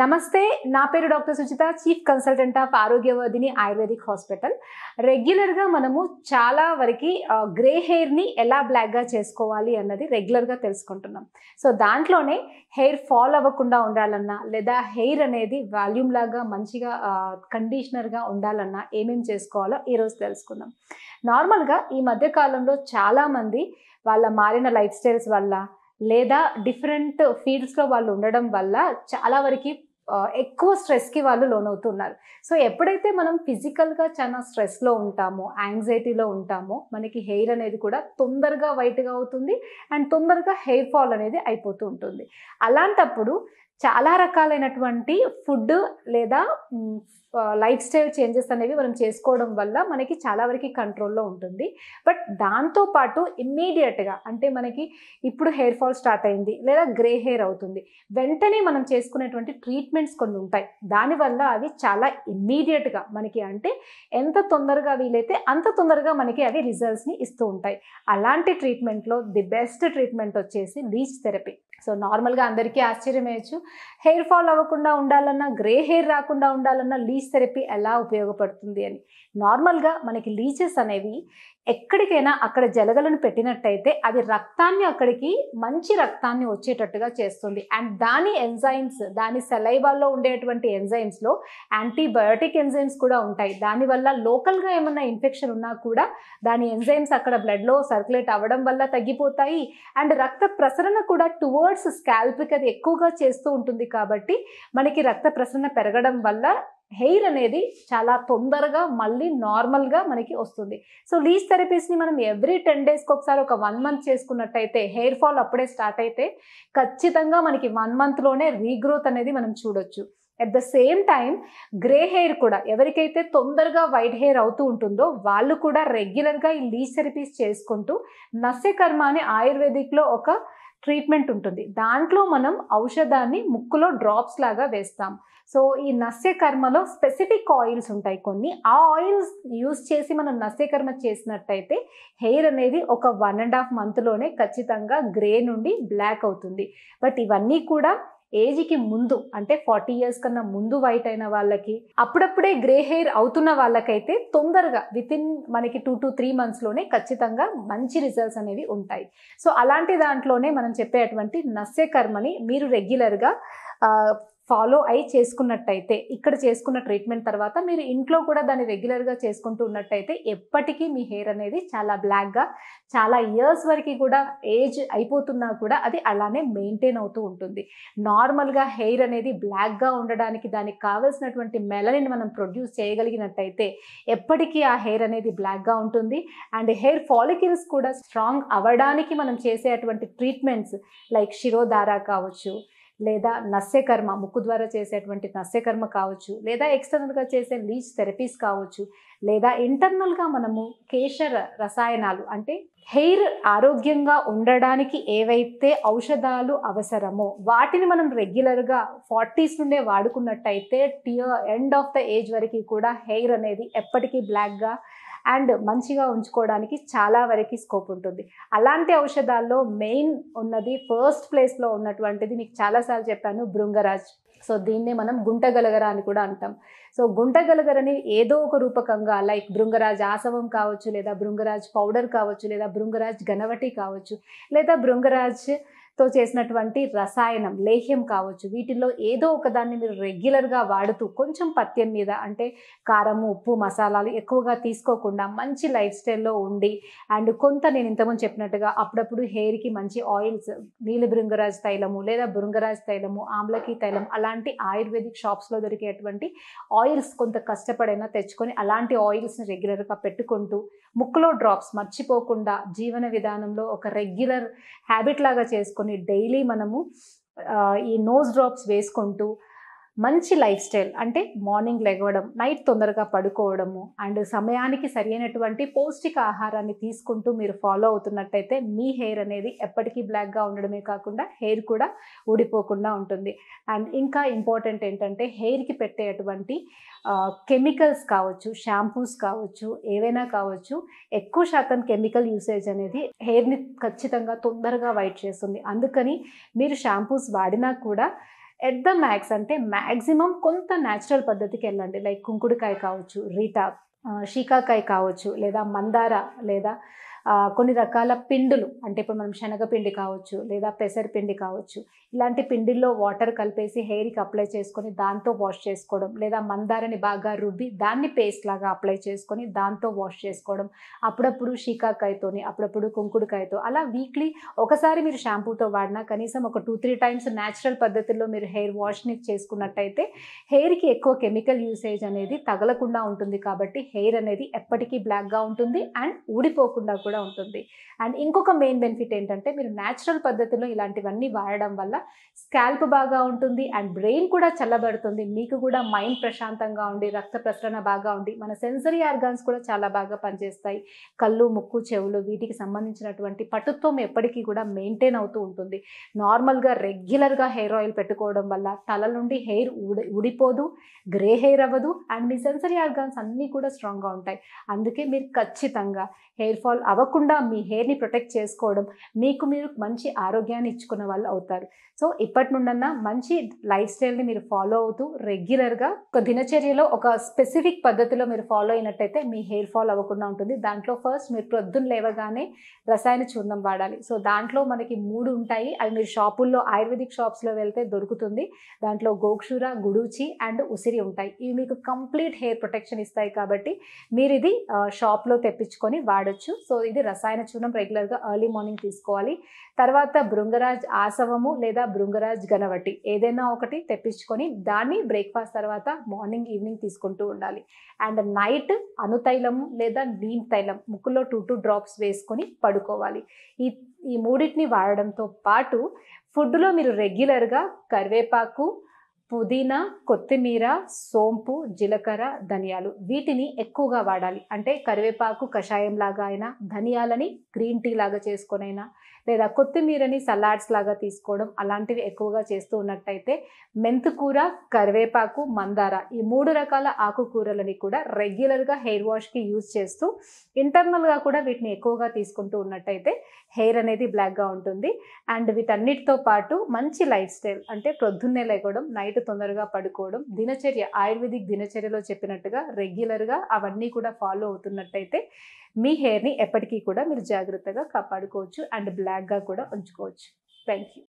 నమస్తే నా పేరు doctor Suchitha chief consultant of Arogyavardhini ayurvedic hospital రెగ్యులర్గా మనము చాలా వరకు గ్రే హెయిర్ని ఎలా బ్లాక్గా చేసుకోవాలి అన్నది రెగ్యులర్గా తెలుసుకుంటున్నాం సో దాంట్లోనే హెయిర్ ఫాల్ అవ్వకుండా ఉండాలన్నా లేదా హెయిర్ అనేది వాల్యూమ్ లాగా మంచిగా కండిషనర్గా ఉండాలన్నా ఏమేమి చేసుకోవాలో ఈరోజు తెలుసుకుందాం నార్మల్గా ఈ మధ్యకాలంలో చాలామంది వాళ్ళ మారిన లైఫ్ స్టైల్స్ వల్ల లేదా డిఫరెంట్ ఫీల్డ్స్లో వాళ్ళు ఉండడం వల్ల చాలా వరకు ఎక్కువ స్ట్రెస్కి వాళ్ళు లోనవుతున్నారు సో ఎప్పుడైతే మనం ఫిజికల్గా చాలా స్ట్రెస్లో ఉంటామో యాంగ్జైటీలో ఉంటామో మనకి హెయిర్ అనేది కూడా తొందరగా వైట్గా అవుతుంది అండ్ తొందరగా హెయిర్ ఫాల్ అనేది అయిపోతూ ఉంటుంది అలాంటప్పుడు చాలా రకాలైనటువంటి ఫుడ్ లేదా లైఫ్ స్టైల్ చేంజెస్ అనేవి మనం చేసుకోవడం వల్ల మనకి చాలా వరకు కంట్రోల్లో ఉంటుంది బట్ దాంతోపాటు ఇమ్మీడియట్గా అంటే మనకి ఇప్పుడు హెయిర్ ఫాల్ స్టార్ట్ అయింది లేదా గ్రే హెయిర్ అవుతుంది వెంటనే మనం చేసుకునేటువంటి ట్రీట్మెంట్స్ కొన్ని ఉంటాయి దానివల్ల అవి చాలా ఇమ్మీడియట్గా మనకి అంటే ఎంత తొందరగా వీలైతే అంత తొందరగా మనకి అవి రిజల్ట్స్ని ఇస్తూ ఉంటాయి అలాంటి ట్రీట్మెంట్లో ది బెస్ట్ ట్రీట్మెంట్ వచ్చేసి లీచ్ థెరపీ సో నార్మల్గా అందరికీ ఆశ్చర్యం వేయచ్చు హెయిర్ ఫాల్ అవ్వకుండా ఉండాలన్నా గ్రే హెయిర్ రాకుండా ఉండాలన్నా లీచ్ థెరపీ ఎలా ఉపయోగపడుతుంది అని నార్మల్గా మనకి లీచెస్ అనేవి ఎక్కడికైనా అక్కడ జలగలను పెట్టినట్టయితే అది రక్తాన్ని అక్కడికి మంచి రక్తాన్ని వచ్చేటట్టుగా చేస్తుంది అండ్ దాని ఎంజైమ్స్ దాని సెలైవాల్లో ఉండేటువంటి ఎంజైమ్స్లో యాంటీబయోటిక్ ఎంజైమ్స్ కూడా ఉంటాయి దానివల్ల లోకల్గా ఏమన్నా ఇన్ఫెక్షన్ ఉన్నా కూడా దాని ఎంజైమ్స్ అక్కడ బ్లడ్లో సర్క్యులేట్ అవ్వడం వల్ల తగ్గిపోతాయి అండ్ రక్త ప్రసరణ కూడా టువర్డ్స్ స్కాల్ప్కి అది ఎక్కువగా చేస్తూ ఉంటుంది కాబట్టి మనకి రక్త ప్రసరణ పెరగడం వల్ల హెయిర్ అనేది చాలా తొందరగా మళ్ళీ నార్మల్గా మనకి వస్తుంది సో లీజ్ థెరపీస్ని మనం ఎవ్రీ టెన్ డేస్కి ఒకసారి ఒక వన్ మంత్ చేసుకున్నట్టయితే హెయిర్ ఫాల్ అప్పుడే స్టార్ట్ అయితే ఖచ్చితంగా మనకి వన్ మంత్లోనే రీగ్రోత్ అనేది మనం చూడొచ్చు at the same time grey hair కూడా ఎవరికైతే తొందరగా వైట్ హెయిర్ అవుతూ ఉంటుందో వాళ్ళు కూడా రెగ్యులర్గా ఈ లీజ్ థెరపీస్ చేసుకుంటూ నస్య కర్మ ఆయుర్వేదిక్లో ఒక ట్రీట్మెంట్ ఉంటుంది దాంట్లో మనం ఔషధాన్ని ముక్కులో డ్రాప్స్ లాగా వేస్తాం సో ఈ నస్యకర్మలో స్పెసిఫిక్ ఆయిల్స్ ఉంటాయి కొన్ని ఆ ఆయిల్స్ యూజ్ చేసి మనం నస్యకర్మ చేసినట్టయితే హెయిర్ అనేది ఒక వన్ అండ్ హాఫ్ మంత్లోనే ఖచ్చితంగా గ్రే నుండి బ్లాక్ అవుతుంది బట్ ఇవన్నీ కూడా ఏజ్కి ముందు అంటే ఫార్టీ ఇయర్స్ కన్నా ముందు వైట్ అయిన వాళ్ళకి అప్పుడప్పుడే గ్రే హెయిర్ అవుతున్న వాళ్ళకైతే తొందరగా విత్ ఇన్ మనకి టూ టు త్రీ మంత్స్లోనే ఖచ్చితంగా మంచి రిజల్ట్స్ అనేవి ఉంటాయి సో అలాంటి దాంట్లోనే మనం చెప్పేటువంటి నస్య కర్మని మీరు రెగ్యులర్గా ఫాలో అయి చేసుకున్నట్టయితే ఇక్కడ చేసుకున్న ట్రీట్మెంట్ తర్వాత మీరు ఇంట్లో కూడా దాన్ని రెగ్యులర్గా చేసుకుంటూ ఉన్నట్టయితే ఎప్పటికీ మీ హెయిర్ అనేది చాలా బ్లాక్గా చాలా ఇయర్స్ వరకు కూడా ఏజ్ అయిపోతున్నా కూడా అది అలానే మెయింటైన్ అవుతూ ఉంటుంది నార్మల్గా హెయిర్ అనేది బ్లాక్గా ఉండడానికి దానికి కావలసినటువంటి మెలనిని మనం ప్రొడ్యూస్ చేయగలిగినట్టయితే ఎప్పటికీ ఆ హెయిర్ అనేది బ్లాక్గా ఉంటుంది అండ్ హెయిర్ ఫాలికిల్స్ కూడా స్ట్రాంగ్ అవ్వడానికి మనం చేసేటువంటి ట్రీట్మెంట్స్ లైక్ శిరోధార కావచ్చు లేదా నస్యకర్మ ముక్కు ద్వారా చేసేటువంటి నస్యకర్మ కావచ్చు లేదా ఎక్స్టర్నల్గా చేసే లీచ్ థెరపీస్ కావచ్చు లేదా ఇంటర్నల్గా మనము కేశ రసాయనాలు అంటే హెయిర్ ఆరోగ్యంగా ఉండడానికి ఏవైతే ఔషధాలు అవసరమో వాటిని మనం రెగ్యులర్గా ఫార్టీస్ నుండే వాడుకున్నట్టయితే tear end of the age వరకు కూడా హెయిర్ అనేది ఎప్పటికీ బ్లాక్గా అండ్ మంచిగా ఉంచుకోవడానికి చాలా వరకు స్కోప్ ఉంటుంది అలాంటి ఔషధాల్లో మెయిన్ ఉన్నది ఫస్ట్ ప్లేస్లో ఉన్నటువంటిది మీకు చాలాసార్లు చెప్పాను భృంగరాజ్ సో దీన్నే మనం గుంటగలగర అని కూడా అంటాం సో గుంటగలగరని ఏదో ఒక రూపకంగా లైక్ బృంగరాజ్ ఆసవం కావచ్చు లేదా బృంగరాజ్ పౌడర్ కావచ్చు లేదా బృంగరాజ్ గణవటి కావచ్చు లేదా బృంగరాజ్ తో చేసినటువంటి రసాయనం లేహ్యం కావచ్చు వీటిల్లో ఏదో ఒక దాన్ని మీరు రెగ్యులర్గా వాడుతూ కొంచెం పత్యం మీద అంటే కారము ఉప్పు మసాలాలు ఎక్కువగా తీసుకోకుండా మంచి లైఫ్ స్టైల్లో ఉండి అండ్ కొంత నేను ఇంతకుముందు చెప్పినట్టుగా అప్పుడప్పుడు హెయిర్కి మంచి ఆయిల్స్ నీలి బృంగరాజ్ తైలము లేదా బృంగరాజ్ తైలము ఆమ్లకి తైలం అలాంటి ఆయుర్వేదిక్ షాప్స్లో దొరికేటువంటి ఆయిల్స్ కొంత కష్టపడైనా తెచ్చుకొని అలాంటి ఆయిల్స్ని రెగ్యులర్గా పెట్టుకుంటూ ముక్కులో డ్రాప్స్ మర్చిపోకుండా జీవన విధానంలో ఒక రెగ్యులర్ హ్యాబిట్ లాగా చేసుకొని డైలీ మనము ఈ నోస్ డ్రాప్స్ వేసుకుంటూ మంచి లైఫ్ స్టైల్ అంటే మార్నింగ్ లెగవడం నైట్ తొందరగా పడుకోవడము అండ్ సమయానికి సరైనటువంటి పౌష్టిక ఆహారాన్ని తీసుకుంటూ మీరు ఫాలో అవుతున్నట్టయితే మీ హెయిర్ అనేది ఎప్పటికీ బ్లాక్గా ఉండడమే కాకుండా హెయిర్ కూడా ఊడిపోకుండా ఉంటుంది అండ్ ఇంకా ఇంపార్టెంట్ ఏంటంటే హెయిర్కి పెట్టేటువంటి కెమికల్స్ కావచ్చు షాంపూస్ కావచ్చు ఏవైనా కావచ్చు ఎక్కువ శాతం కెమికల్ యూసేజ్ అనేది హెయిర్ని ఖచ్చితంగా తొందరగా వైట్ చేస్తుంది అందుకని మీరు షాంపూస్ వాడినా కూడా ఎట్ ద మ్యాక్స్ అంటే మ్యాక్సిమం కొంత న్యాచురల్ పద్ధతికి వెళ్ళండి లైక్ కుంకుడుకాయ కావచ్చు రీటా షీకాకాయ కావచ్చు లేదా మందార లేదా కొన్ని రకాల పిండులు అంటే ఇప్పుడు మనం శనగపిండి కావచ్చు లేదా పెసరపిండి కావచ్చు ఇలాంటి పిండిల్లో వాటర్ కలిపేసి హెయిర్కి అప్లై చేసుకొని దాంతో వాష్ చేసుకోవడం లేదా మందారని బాగా రుబ్బి దాన్ని పేస్ట్ లాగా అప్లై చేసుకొని దాంతో వాష్ చేసుకోవడం అప్పుడప్పుడు షీకాకాయతోని అప్పుడప్పుడు కుంకుడుకాయతో అలా వీక్లీ ఒకసారి మీరు షాంపూతో వాడినా కనీసం ఒక టూ త్రీ టైమ్స్ న్యాచురల్ పద్ధతిలో మీరు హెయిర్ వాష్ని చేసుకున్నట్టయితే హెయిర్కి ఎక్కువ కెమికల్ యూసేజ్ అనేది తగలకుండా ఉంటుంది కాబట్టి హెయిర్ అనేది ఎప్పటికీ బ్లాక్గా ఉంటుంది అండ్ ఊడిపోకుండా కూడా కూడా ఉంటుంది అండ్ ఇంకొక మెయిన్ బెనిఫిట్ ఏంటంటే మీరు న్యాచురల్ పద్ధతిలో ఇలాంటివన్నీ వాడడం వల్ల స్కాల్ప్ బాగా ఉంటుంది అండ్ బ్రెయిన్ కూడా చల్లబడుతుంది మీకు కూడా మైండ్ ప్రశాంతంగా ఉండి రక్త ప్రసరణ బాగా ఉండి మన సెన్సరీ ఆర్గాన్స్ కూడా చాలా బాగా పనిచేస్తాయి కళ్ళు ముక్కు చెవులు వీటికి సంబంధించినటువంటి పటుత్వం ఎప్పటికీ కూడా మెయింటైన్ అవుతూ ఉంటుంది నార్మల్గా రెగ్యులర్గా హెయిర్ ఆయిల్ పెట్టుకోవడం వల్ల తల నుండి హెయిర్ ఊడిపోదు గ్రే హెయిర్ అవ్వదు అండ్ మీ సెన్సరీ ఆర్గాన్స్ అన్నీ కూడా స్ట్రాంగ్గా ఉంటాయి అందుకే మీరు ఖచ్చితంగా హెయిర్ ఫాల్ అవ అవ్వకుండా మీ హెయిర్ని ప్రొటెక్ట్ చేసుకోవడం మీకు మీరు మంచి ఆరోగ్యాన్ని ఇచ్చుకున్న వాళ్ళు అవుతారు సో ఇప్పటి నుండన్నా మంచి లైఫ్ స్టైల్ని మీరు ఫాలో అవుతూ రెగ్యులర్గా ఒక దినచర్యలో ఒక స్పెసిఫిక్ పద్ధతిలో మీరు ఫాలో అయినట్టయితే మీ హెయిర్ ఫాల్ అవ్వకుండా ఉంటుంది దాంట్లో ఫస్ట్ మీరు ప్రొద్దున లేవగానే రసాయన చూర్ణం వాడాలి సో దాంట్లో మనకి మూడు ఉంటాయి అవి మీరు షాపుల్లో ఆయుర్వేదిక్ షాప్స్లో వెళ్తే దొరుకుతుంది దాంట్లో గోక్షుర గుడూచి అండ్ ఉసిరి ఉంటాయి ఇవి మీకు కంప్లీట్ హెయిర్ ప్రొటెక్షన్ ఇస్తాయి కాబట్టి మీరు ఇది షాప్లో తెప్పించుకొని వాడచ్చు సో ఇది రసాయన చూర్ణం రెగ్యులర్గా ఎర్లీ మార్నింగ్ తీసుకోవాలి తర్వాత భృంగరాజ్ ఆసవము లేదా భృంగరాజ్ గణవటి ఏదైనా ఒకటి తెప్పించుకొని దాన్ని బ్రేక్ఫాస్ట్ తర్వాత మార్నింగ్ ఈవినింగ్ తీసుకుంటూ ఉండాలి అండ్ నైట్ అనుతైలం లేదా నీమ్ తైలం ముక్కులో టూ టూ డ్రాప్స్ వేసుకొని పడుకోవాలి ఈ ఈ మూడింటిని వాడడంతో పాటు ఫుడ్లో మీరు రెగ్యులర్గా కరివేపాకు పుదీనా కొత్తిమీర సోంపు జీలకర్ర ధనియాలు వీటిని ఎక్కువగా వాడాలి అంటే కరివేపాకు కషాయం లాగా అయినా ధనియాలని గ్రీన్ టీ లాగా చేసుకునైనా లేదా కొత్తిమీరని సలాడ్స్ లాగా తీసుకోవడం అలాంటివి ఎక్కువగా చేస్తూ ఉన్నట్టయితే మెంతుకూర కరివేపాకు మందార ఈ మూడు రకాల ఆకుకూరలని కూడా రెగ్యులర్గా హెయిర్ వాష్కి యూజ్ చేస్తూ ఇంటర్నల్గా కూడా వీటిని ఎక్కువగా తీసుకుంటూ ఉన్నట్టయితే హెయిర్ అనేది బ్లాక్గా ఉంటుంది అండ్ వీటన్నిటితో పాటు మంచి లైఫ్ స్టైల్ అంటే ప్రొద్దున్నే లేకపోవడం నైట్ నైట్ తొందరగా పడుకోవడం దినచర్య ఆయుర్వేదిక్ దినచర్యలో చెప్పినట్టుగా రెగ్యులర్గా అవన్నీ కూడా ఫాలో అవుతున్నట్టయితే మీ హెయిర్ని ఎప్పటికీ కూడా మీరు జాగ్రత్తగా కాపాడుకోవచ్చు అండ్ బ్లాక్గా కూడా ఉంచుకోవచ్చు థ్యాంక్ యూ